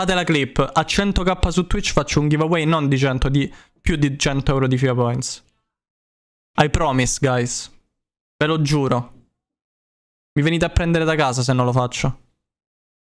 Fate la clip. A 100k su Twitch faccio un giveaway non di 100, di più di 100 euro di FIFA Points. I promise, guys. Ve lo giuro. Mi venite a prendere da casa se non lo faccio.